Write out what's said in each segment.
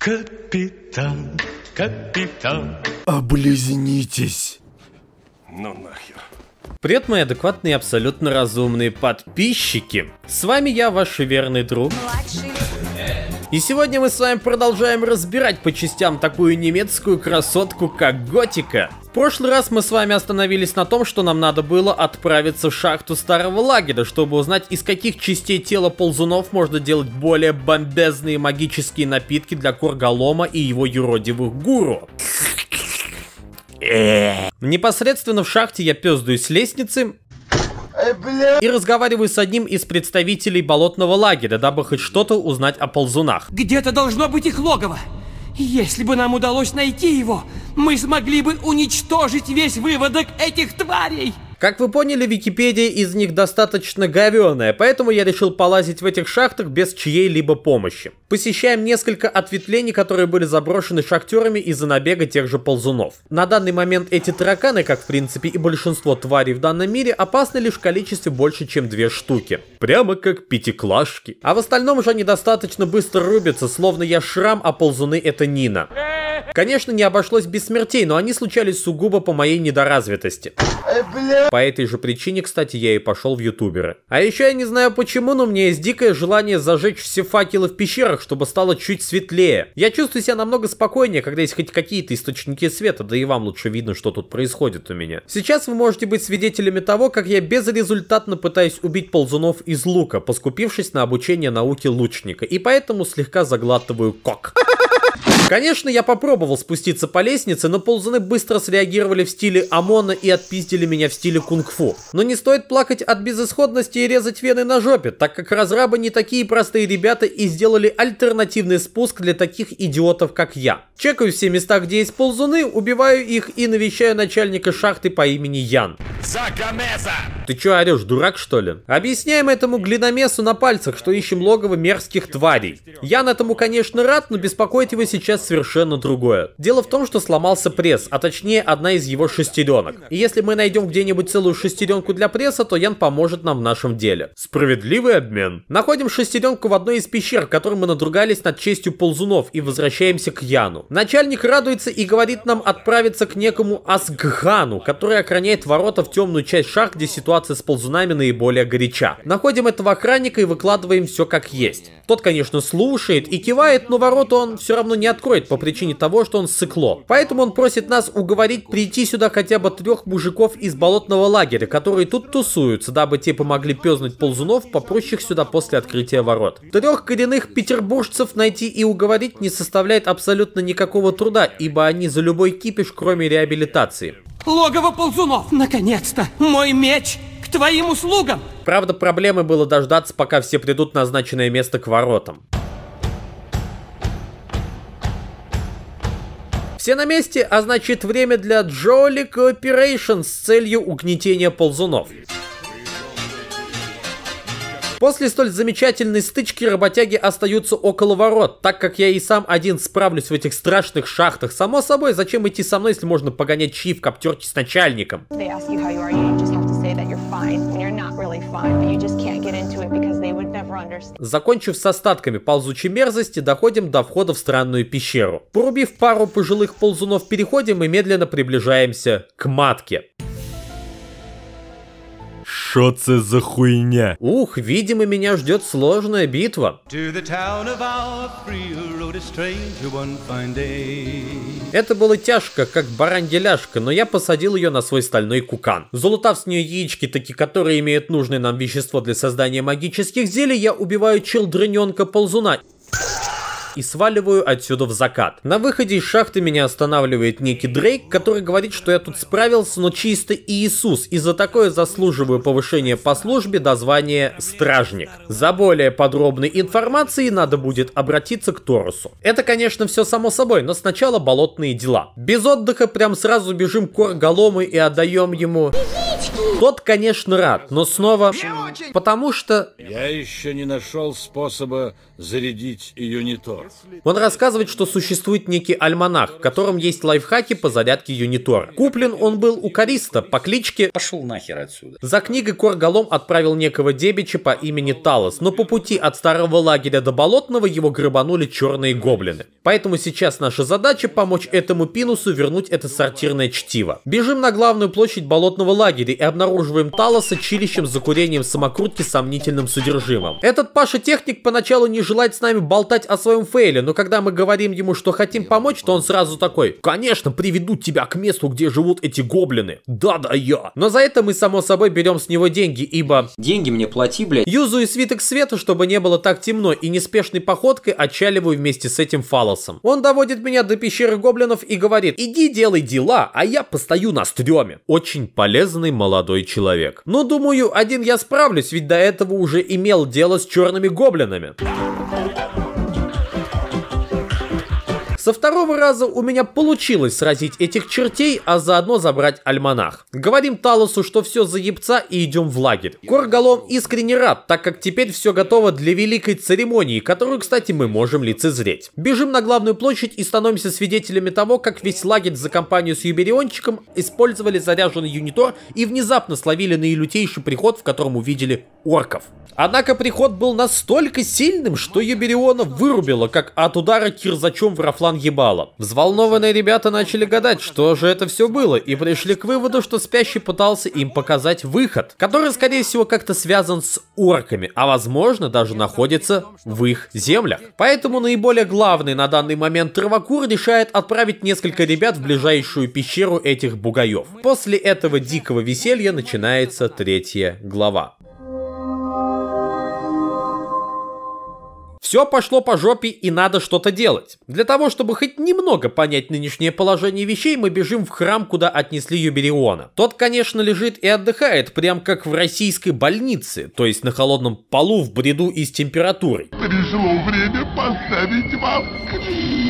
Капитан, капитан. Облизнитесь. Ну нахер. Привет, мои адекватные и абсолютно разумные подписчики. С вами я, ваш верный друг. И сегодня мы с вами продолжаем разбирать по частям такую немецкую красотку, как Готика. В прошлый раз мы с вами остановились на том, что нам надо было отправиться в шахту старого лагеря, чтобы узнать, из каких частей тела ползунов можно делать более бомбезные магические напитки для Коргалома и его юродивых гуру. Непосредственно в шахте я пёздаюсь с лестницы, и разговариваю с одним из представителей болотного лагеря, дабы хоть что-то узнать о ползунах. Где-то должно быть их логово. Если бы нам удалось найти его, мы смогли бы уничтожить весь выводок этих тварей. Как вы поняли, Википедия из них достаточно говеная, поэтому я решил полазить в этих шахтах без чьей-либо помощи. Посещаем несколько ответвлений, которые были заброшены шахтерами из-за набега тех же ползунов. На данный момент эти тараканы, как в принципе и большинство тварей в данном мире, опасны лишь в количестве больше, чем две штуки. Прямо как пятиклашки. А в остальном же они достаточно быстро рубятся, словно я шрам, а ползуны это Нина. Конечно, не обошлось без смертей, но они случались сугубо по моей недоразвитости. Э, по этой же причине, кстати, я и пошел в ютуберы. А еще я не знаю почему, но у меня есть дикое желание зажечь все факелы в пещерах, чтобы стало чуть светлее. Я чувствую себя намного спокойнее, когда есть хоть какие-то источники света, да и вам лучше видно, что тут происходит у меня. Сейчас вы можете быть свидетелями того, как я безрезультатно пытаюсь убить ползунов из лука, поскупившись на обучение науки лучника, и поэтому слегка заглатываю кок. Конечно, я попробовал спуститься по лестнице, но ползуны быстро среагировали в стиле ОМОНа и отпиздили меня в стиле кунг-фу. Но не стоит плакать от безысходности и резать вены на жопе, так как разрабы не такие простые ребята и сделали альтернативный спуск для таких идиотов, как я. Чекаю все места, где есть ползуны, убиваю их и навещаю начальника шахты по имени Ян. За Гомеса! Ты чё орёшь, дурак что ли? Объясняем этому глиномесу на пальцах, что ищем логово мерзких тварей. Ян этому, конечно, рад, но беспокоит его сейчас совершенно другое. Дело в том, что сломался пресс, а точнее одна из его шестеренок. И если мы найдем где-нибудь целую шестеренку для пресса, то Ян поможет нам в нашем деле. Справедливый обмен. Находим шестеренку в одной из пещер, в которой мы надругались над честью ползунов и возвращаемся к Яну. Начальник радуется и говорит нам отправиться к некому Асгхану, который охраняет ворота в темную часть шах, где ситуация с ползунами наиболее горяча. Находим этого охранника и выкладываем все как есть. Тот, конечно, слушает и кивает, но ворота он все равно не откроет по причине того, что он сыкло. Поэтому он просит нас уговорить прийти сюда хотя бы трех мужиков из болотного лагеря, которые тут тусуются, дабы те помогли пезнуть ползунов, попрущих сюда после открытия ворот. Трех коренных петербуржцев найти и уговорить не составляет абсолютно никакого труда, ибо они за любой кипиш, кроме реабилитации. Логово ползунов! Наконец-то! Мой меч к твоим услугам! Правда, проблемой было дождаться, пока все придут на назначенное место к воротам. Все на месте, а значит время для Джоли Cooperation с целью угнетения ползунов. После столь замечательной стычки работяги остаются около ворот, так как я и сам один справлюсь в этих страшных шахтах. Само собой, зачем идти со мной, если можно погонять чьи в коптерке с начальником? Закончив с остатками ползучей мерзости, доходим до входа в странную пещеру. Порубив пару пожилых ползунов, переходим и медленно приближаемся к матке. Шо це за хуйня? Ух, видимо, меня ждет сложная битва. Это было тяжко, как баранделяшка, но я посадил ее на свой стальной кукан. Золотав с нее яички, такие, которые имеют нужное нам вещество для создания магических зелий, я убиваю челдрыненка ползуна и сваливаю отсюда в закат. На выходе из шахты меня останавливает некий Дрейк, который говорит, что я тут справился, но чисто Иисус, и за такое заслуживаю повышение по службе до звания Стражник. За более подробной информацией надо будет обратиться к Торусу. Это, конечно, все само собой, но сначала болотные дела. Без отдыха прям сразу бежим к Орголому и отдаем ему... Тот, конечно, рад, но снова... Потому что... Я еще не нашел способа зарядить ее не то. Unitore. Он рассказывает, что существует некий альманах, в котором есть лайфхаки по зарядке юнитора. Куплен он был у Кариста по кличке... Пошел нахер отсюда. За книгой Коргалом отправил некого дебича по имени Талос, но по пути от старого лагеря до Болотного его грабанули черные гоблины. Поэтому сейчас наша задача помочь этому пинусу вернуть это сортирное чтиво. Бежим на главную площадь Болотного лагеря и обнаруживаем Талоса чилищем за курением самокрутки сомнительным содержимым. Этот Паша-техник поначалу не желает с нами болтать о своем фейли, но когда мы говорим ему, что хотим помочь, то он сразу такой, конечно, приведу тебя к месту, где живут эти гоблины. Да-да, я. Но за это мы, само собой, берем с него деньги, ибо... Деньги мне плати, блядь. Юзу и свиток света, чтобы не было так темно, и неспешной походкой отчаливаю вместе с этим фалосом. Он доводит меня до пещеры гоблинов и говорит, иди делай дела, а я постою на стреме. Очень полезный молодой человек. Но думаю, один я справлюсь, ведь до этого уже имел дело с черными гоблинами. Со второго раза у меня получилось сразить этих чертей, а заодно забрать альманах. Говорим Талосу, что все за ебца и идем в лагерь. Корголом искренне рад, так как теперь все готово для великой церемонии, которую, кстати, мы можем лицезреть. Бежим на главную площадь и становимся свидетелями того, как весь лагерь за компанию с юбериончиком использовали заряженный юнитор и внезапно словили наилютейший приход, в котором увидели орков. Однако приход был настолько сильным, что юбериона вырубило, как от удара кирзачом в рафлан план ебало. Взволнованные ребята начали гадать, что же это все было, и пришли к выводу, что спящий пытался им показать выход, который, скорее всего, как-то связан с орками, а возможно даже находится в их землях. Поэтому наиболее главный на данный момент Травакур решает отправить несколько ребят в ближайшую пещеру этих бугаев. После этого дикого веселья начинается третья глава. Все пошло по жопе и надо что-то делать. Для того, чтобы хоть немного понять нынешнее положение вещей, мы бежим в храм, куда отнесли Юбериона. Тот, конечно, лежит и отдыхает, прям как в российской больнице, то есть на холодном полу в бреду и с температурой. Пришло время поставить вам крест.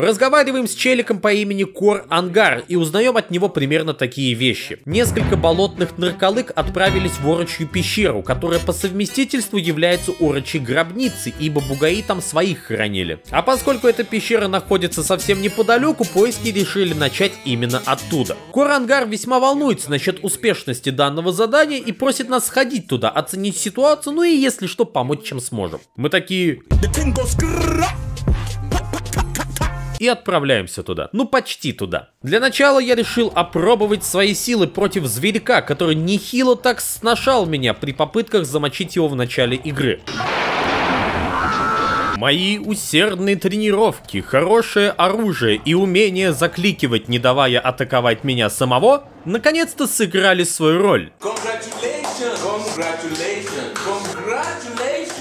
Разговариваем с челиком по имени Кор Ангар и узнаем от него примерно такие вещи. Несколько болотных нарколык отправились в Орочью пещеру, которая по совместительству является Орочей гробницей, ибо бугаи там своих хранили. А поскольку эта пещера находится совсем неподалеку, поиски решили начать именно оттуда. Кор Ангар весьма волнуется насчет успешности данного задания и просит нас сходить туда, оценить ситуацию, ну и если что, помочь чем сможем. Мы такие... The king goes и отправляемся туда. Ну, почти туда. Для начала я решил опробовать свои силы против зверька, который нехило так сношал меня при попытках замочить его в начале игры. Мои усердные тренировки, хорошее оружие и умение закликивать, не давая атаковать меня самого, наконец-то сыграли свою роль. Congratulations. Congratulations.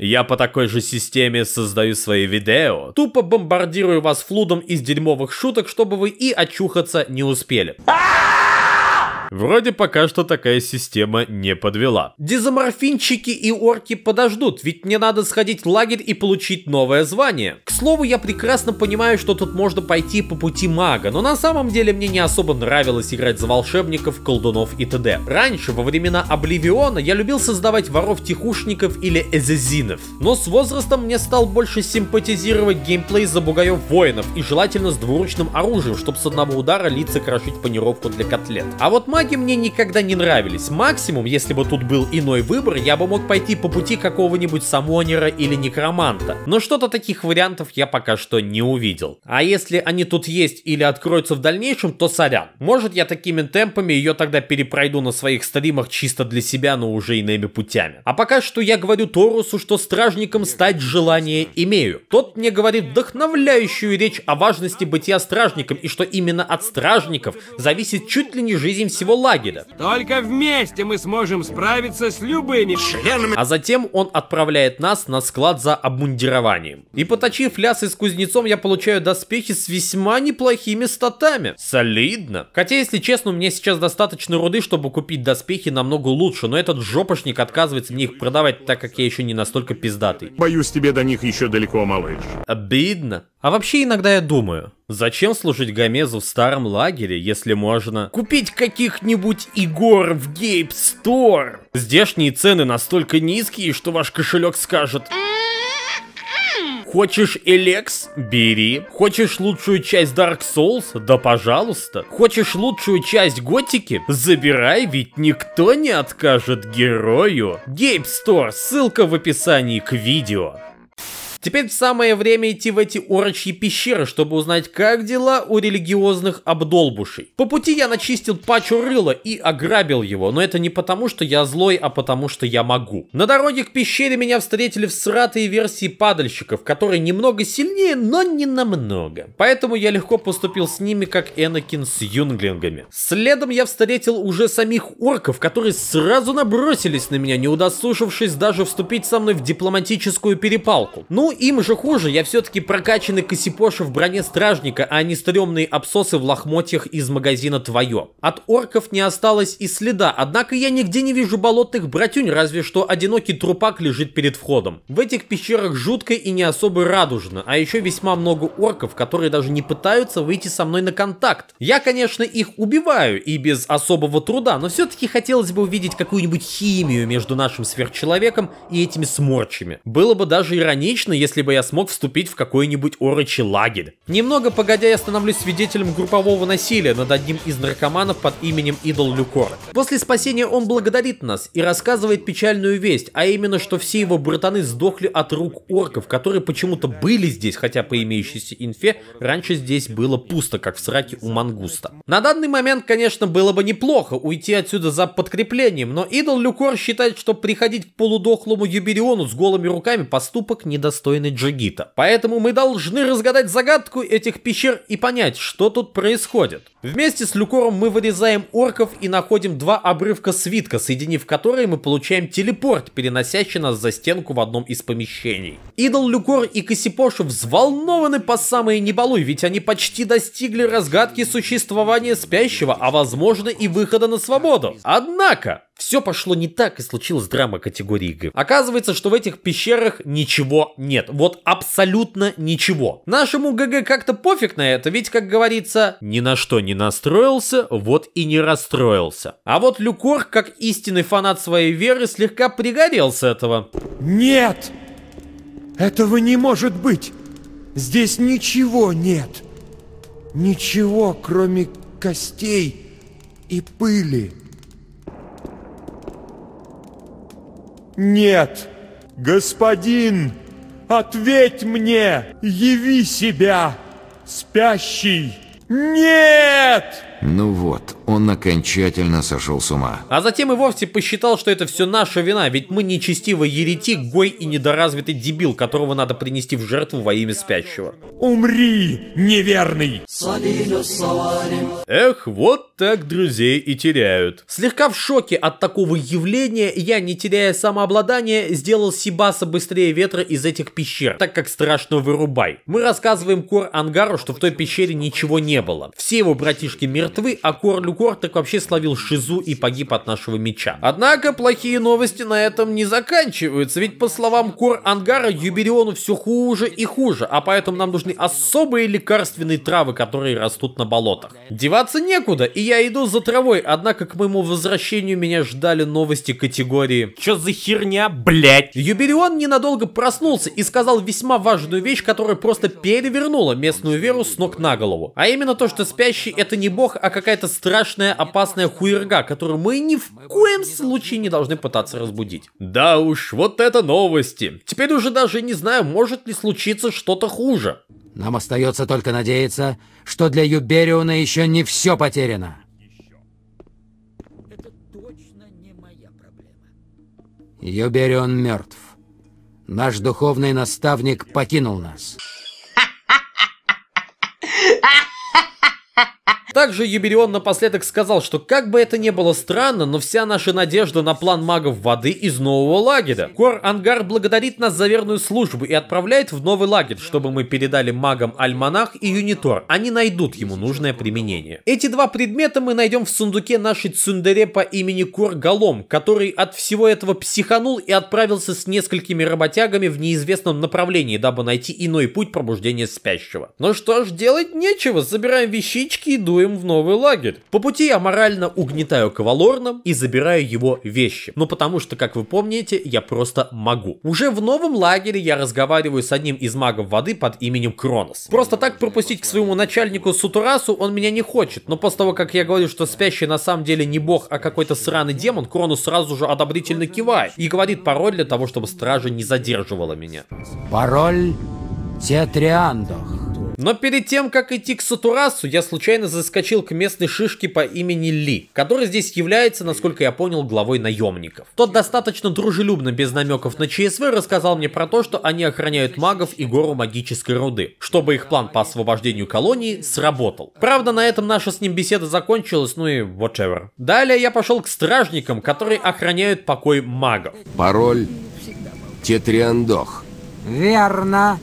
Я по такой же системе создаю свои видео, тупо бомбардирую вас флудом из дерьмовых шуток, чтобы вы и очухаться не успели. А! Вроде пока что такая система не подвела. Дезоморфинчики и орки подождут, ведь мне надо сходить в лагерь и получить новое звание. К слову, я прекрасно понимаю, что тут можно пойти по пути мага, но на самом деле мне не особо нравилось играть за волшебников, колдунов и т.д. Раньше, во времена Обливиона, я любил создавать воров-тихушников или эзезинов, но с возрастом мне стал больше симпатизировать геймплей за бугаев воинов и желательно с двуручным оружием, чтобы с одного удара лица крошить панировку для котлет. А вот маг маги мне никогда не нравились. Максимум, если бы тут был иной выбор, я бы мог пойти по пути какого-нибудь самонера или некроманта. Но что-то таких вариантов я пока что не увидел. А если они тут есть или откроются в дальнейшем, то сорян. Может я такими темпами ее тогда перепройду на своих стримах чисто для себя, но уже иными путями. А пока что я говорю Торусу, что стражником стать желание имею. Тот мне говорит вдохновляющую речь о важности бытия стражником и что именно от стражников зависит чуть ли не жизнь всего своего лагеря. Только вместе мы сможем справиться с любыми членами. А затем он отправляет нас на склад за обмундированием. И поточив лясы с кузнецом, я получаю доспехи с весьма неплохими статами. Солидно. Хотя, если честно, у меня сейчас достаточно руды, чтобы купить доспехи намного лучше, но этот жопошник отказывается мне их продавать, так как я еще не настолько пиздатый. Боюсь, тебе до них еще далеко, малыш. Обидно. А вообще иногда я думаю, зачем служить Гомезу в старом лагере, если можно купить каких-нибудь Игор в Гейп Стор? Здешние цены настолько низкие, что ваш кошелек скажет... Хочешь Элекс? Бери. Хочешь лучшую часть Dark Souls? Да пожалуйста. Хочешь лучшую часть Готики? Забирай, ведь никто не откажет герою. Гейп Store, ссылка в описании к видео. Теперь самое время идти в эти орочьи пещеры, чтобы узнать, как дела у религиозных обдолбушей. По пути я начистил пачу рыла и ограбил его, но это не потому, что я злой, а потому, что я могу. На дороге к пещере меня встретили всратые версии падальщиков, которые немного сильнее, но не намного. Поэтому я легко поступил с ними, как Энакин с юнглингами. Следом я встретил уже самих орков, которые сразу набросились на меня, не удосужившись даже вступить со мной в дипломатическую перепалку. Ну им же хуже, я все-таки прокачанный Косипоши в броне стражника, а не стрёмные обсосы в лохмотьях из магазина «Твое». От орков не осталось и следа, однако я нигде не вижу болотных братюнь, разве что одинокий трупак лежит перед входом. В этих пещерах жутко и не особо радужно, а еще весьма много орков, которые даже не пытаются выйти со мной на контакт. Я, конечно, их убиваю и без особого труда, но все-таки хотелось бы увидеть какую-нибудь химию между нашим сверхчеловеком и этими сморчами. Было бы даже иронично, если бы я смог вступить в какой-нибудь орочий лагерь. Немного погодя я становлюсь свидетелем группового насилия над одним из наркоманов под именем Идол Люкор. После спасения он благодарит нас и рассказывает печальную весть, а именно, что все его братаны сдохли от рук орков, которые почему-то были здесь, хотя по имеющейся инфе раньше здесь было пусто, как в сраке у Мангуста. На данный момент, конечно, было бы неплохо уйти отсюда за подкреплением, но Идол Люкор считает, что приходить к полудохлому Юбериону с голыми руками поступок недостойный достойны Джигита. Поэтому мы должны разгадать загадку этих пещер и понять, что тут происходит. Вместе с Люкором мы вырезаем орков и находим два обрывка свитка, соединив которые мы получаем телепорт, переносящий нас за стенку в одном из помещений. Идол Люкор и Косипоши взволнованы по самые неболуй, ведь они почти достигли разгадки существования спящего, а возможно и выхода на свободу. Однако, все пошло не так и случилась драма категории игры. Оказывается, что в этих пещерах ничего нет. Вот абсолютно ничего. Нашему ГГ как-то пофиг на это, ведь, как говорится, ни на что не настроился, вот и не расстроился. А вот Люкор, как истинный фанат своей веры, слегка пригорел с этого. Нет! Этого не может быть! Здесь ничего нет! Ничего, кроме костей и пыли. «Нет! Господин, ответь мне! Яви себя! Спящий! Нет!» Ну вот, он окончательно сошел с ума. А затем и вовсе посчитал, что это все наша вина, ведь мы нечестивый еретик, гой и недоразвитый дебил, которого надо принести в жертву во имя спящего. Умри, неверный! Эх, вот так друзей и теряют. Слегка в шоке от такого явления, я, не теряя самообладания, сделал Сибаса быстрее ветра из этих пещер, так как страшно вырубай. Мы рассказываем Кор Ангару, что в той пещере ничего не было. Все его братишки мертвы, а Кор Люкор так вообще словил Шизу и погиб от нашего меча. Однако плохие новости на этом не заканчиваются, ведь по словам Кор Ангара, Юбериону все хуже и хуже, а поэтому нам нужны особые лекарственные травы, которые растут на болотах. Деваться некуда, и я я иду за травой, однако к моему возвращению меня ждали новости категории. Чё за херня, блять? Юбилион ненадолго проснулся и сказал весьма важную вещь, которая просто перевернула местную веру с ног на голову. А именно то, что спящий это не бог, а какая-то страшная опасная хуерга, которую мы ни в коем случае не должны пытаться разбудить. Да уж, вот это новости. Теперь уже даже не знаю, может ли случиться что-то хуже. Нам остается только надеяться, что для Юбериона еще не все потеряно. Юберион мертв. Наш духовный наставник покинул нас. Ha ha ha также Юберион напоследок сказал, что как бы это ни было странно, но вся наша надежда на план магов воды из нового лагеря. Кор Ангар благодарит нас за верную службу и отправляет в новый лагерь, чтобы мы передали магам Альманах и Юнитор. Они найдут ему нужное применение. Эти два предмета мы найдем в сундуке нашей цундере по имени Кор Галом, который от всего этого психанул и отправился с несколькими работягами в неизвестном направлении, дабы найти иной путь пробуждения спящего. Ну что ж, делать нечего, забираем вещички и дуем следуем в новый лагерь. По пути я морально угнетаю Кавалорна и забираю его вещи. Ну потому что, как вы помните, я просто могу. Уже в новом лагере я разговариваю с одним из магов воды под именем Кронос. Просто так пропустить к своему начальнику Сутурасу он меня не хочет, но после того, как я говорю, что спящий на самом деле не бог, а какой-то сраный демон, Кронос сразу же одобрительно кивает и говорит пароль для того, чтобы стража не задерживала меня. Пароль Тетриандох. Но перед тем, как идти к Сатурасу, я случайно заскочил к местной шишке по имени Ли, который здесь является, насколько я понял, главой наемников. Тот достаточно дружелюбно, без намеков на ЧСВ, рассказал мне про то, что они охраняют магов и гору магической руды, чтобы их план по освобождению колонии сработал. Правда, на этом наша с ним беседа закончилась, ну и whatever. Далее я пошел к стражникам, которые охраняют покой магов. Пароль Тетриандох. Верно.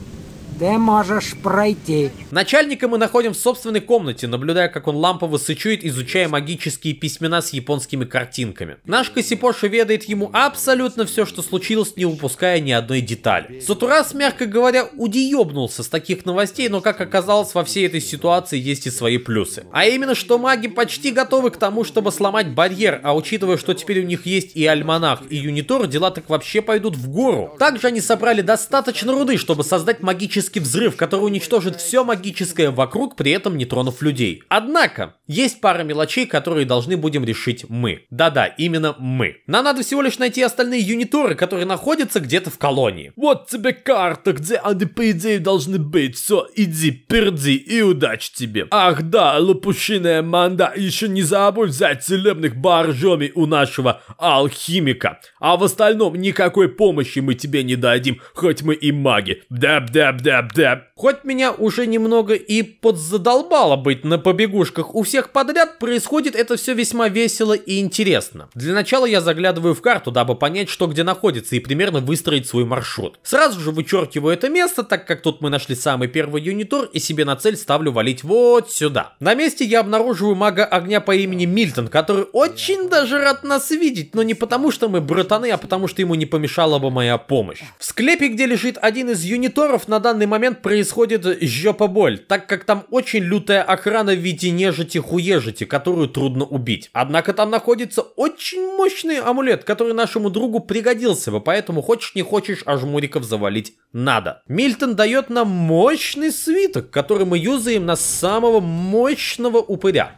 Ты можешь пройти. Начальника мы находим в собственной комнате, наблюдая, как он лампово сычует, изучая магические письмена с японскими картинками. Наш Косипоша ведает ему абсолютно все, что случилось, не упуская ни одной детали. Сатурас, мягко говоря, удиебнулся с таких новостей, но, как оказалось, во всей этой ситуации есть и свои плюсы. А именно, что маги почти готовы к тому, чтобы сломать барьер, а учитывая, что теперь у них есть и Альманах, и Юнитор, дела так вообще пойдут в гору. Также они собрали достаточно руды, чтобы создать магический взрыв, который уничтожит все магическое магическое вокруг, при этом не тронув людей. Однако, есть пара мелочей, которые должны будем решить мы. Да-да, именно мы. Нам надо всего лишь найти остальные юниторы, которые находятся где-то в колонии. Вот тебе карта, где они, по идее, должны быть. Все, иди, перди и удачи тебе. Ах да, лопушиная манда, еще не забудь взять целебных боржоми у нашего алхимика. А в остальном никакой помощи мы тебе не дадим, хоть мы и маги. Даб-даб-даб-даб. Хоть меня уже немного немного и подзадолбало быть на побегушках у всех подряд, происходит это все весьма весело и интересно. Для начала я заглядываю в карту, дабы понять, что где находится и примерно выстроить свой маршрут. Сразу же вычеркиваю это место, так как тут мы нашли самый первый юнитор и себе на цель ставлю валить вот сюда. На месте я обнаруживаю мага огня по имени Мильтон, который очень даже рад нас видеть, но не потому что мы братаны, а потому что ему не помешала бы моя помощь. В склепе, где лежит один из юниторов, на данный момент происходит жопа боль, так как там очень лютая охрана в виде нежити-хуежити, которую трудно убить. Однако там находится очень мощный амулет, который нашему другу пригодился бы, поэтому хочешь не хочешь, а жмуриков завалить надо. Мильтон дает нам мощный свиток, который мы юзаем на самого мощного упыря.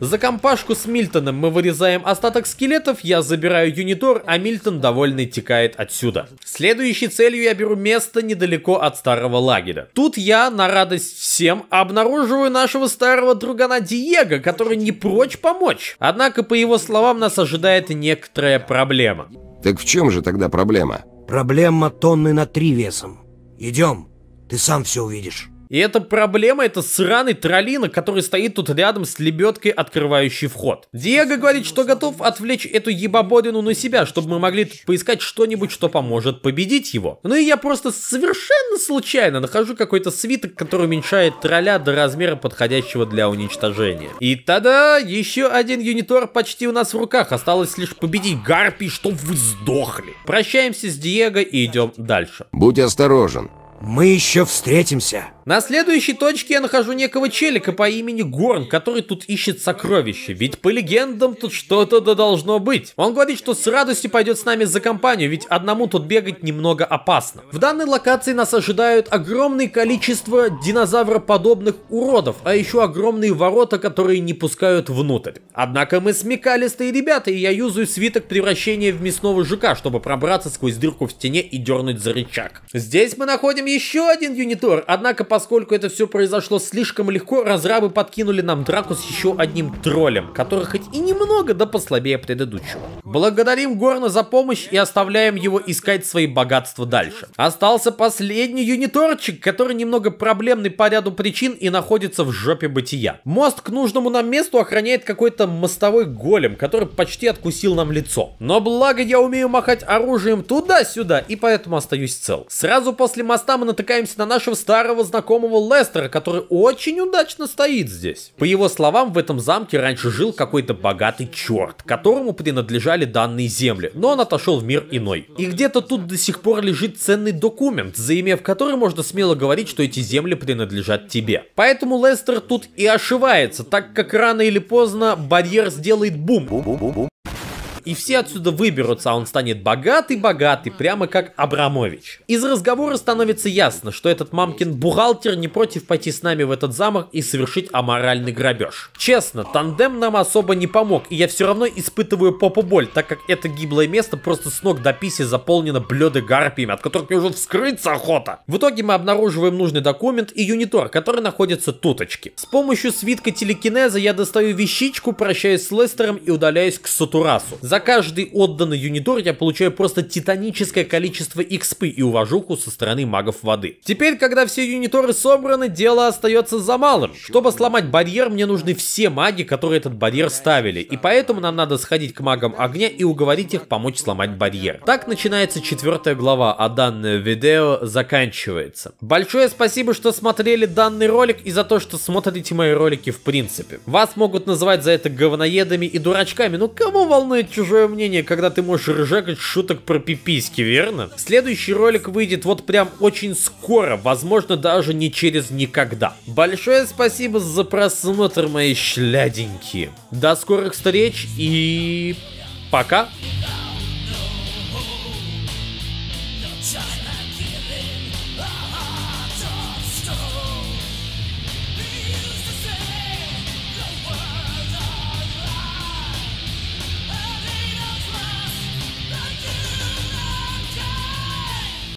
За компашку с Мильтоном мы вырезаем остаток скелетов, я забираю Юнитор, а Мильтон довольный текает отсюда. Следующей целью я беру место недалеко от старого лагеря. Тут я, на радость всем, обнаруживаю нашего старого другана Диего, который не прочь помочь. Однако, по его словам, нас ожидает некоторая проблема. Так в чем же тогда проблема? Проблема тонны на три весом. Идем, ты сам все увидишь. И эта проблема, это сраный троллина, который стоит тут рядом с лебедкой, открывающей вход. Диего говорит, что готов отвлечь эту ебободину на себя, чтобы мы могли поискать что-нибудь, что поможет победить его. Ну и я просто совершенно случайно нахожу какой-то свиток, который уменьшает тролля до размера, подходящего для уничтожения. И тогда еще один юнитор почти у нас в руках. Осталось лишь победить гарпий, чтоб вы сдохли. Прощаемся с Диего и идем дальше. Будь осторожен. Мы еще встретимся. На следующей точке я нахожу некого челика по имени Горн, который тут ищет сокровища, ведь по легендам тут что-то да должно быть. Он говорит, что с радостью пойдет с нами за компанию, ведь одному тут бегать немного опасно. В данной локации нас ожидают огромное количество динозавроподобных уродов, а еще огромные ворота, которые не пускают внутрь. Однако мы смекалистые ребята, и я юзаю свиток превращения в мясного жука, чтобы пробраться сквозь дырку в стене и дернуть за рычаг. Здесь мы находим еще один юнитор, однако по поскольку это все произошло слишком легко, разрабы подкинули нам драку с еще одним троллем, который хоть и немного, да послабее предыдущего. Благодарим Горна за помощь и оставляем его искать свои богатства дальше. Остался последний юниторчик, который немного проблемный по ряду причин и находится в жопе бытия. Мост к нужному нам месту охраняет какой-то мостовой голем, который почти откусил нам лицо. Но благо я умею махать оружием туда-сюда и поэтому остаюсь цел. Сразу после моста мы натыкаемся на нашего старого знакомого знакомого Лестера, который очень удачно стоит здесь. По его словам, в этом замке раньше жил какой-то богатый черт, которому принадлежали данные земли, но он отошел в мир иной. И где-то тут до сих пор лежит ценный документ, заимев который можно смело говорить, что эти земли принадлежат тебе. Поэтому Лестер тут и ошивается, так как рано или поздно барьер сделает бум. бум и все отсюда выберутся, а он станет богатый-богатый, прямо как Абрамович. Из разговора становится ясно, что этот мамкин бухгалтер не против пойти с нами в этот замок и совершить аморальный грабеж. Честно, тандем нам особо не помог, и я все равно испытываю попу боль, так как это гиблое место просто с ног до писи заполнено бледы гарпиями, от которых мне уже вскрыться охота. В итоге мы обнаруживаем нужный документ и юнитор, который находится туточки. С помощью свитка телекинеза я достаю вещичку, прощаюсь с Лестером и удаляюсь к Сатурасу. За за каждый отданный юнидор я получаю просто титаническое количество экспы и уважуху со стороны магов воды. Теперь, когда все юниторы собраны, дело остается за малым. Чтобы сломать барьер, мне нужны все маги, которые этот барьер ставили. И поэтому нам надо сходить к магам огня и уговорить их помочь сломать барьер. Так начинается четвертая глава, а данное видео заканчивается. Большое спасибо, что смотрели данный ролик и за то, что смотрите мои ролики в принципе. Вас могут называть за это говноедами и дурачками, но ну, кому волнует чужой чужое мнение, когда ты можешь ржакать шуток про пиписьки, верно? Следующий ролик выйдет вот прям очень скоро, возможно даже не через никогда. Большое спасибо за просмотр, мои шляденьки. До скорых встреч и... пока!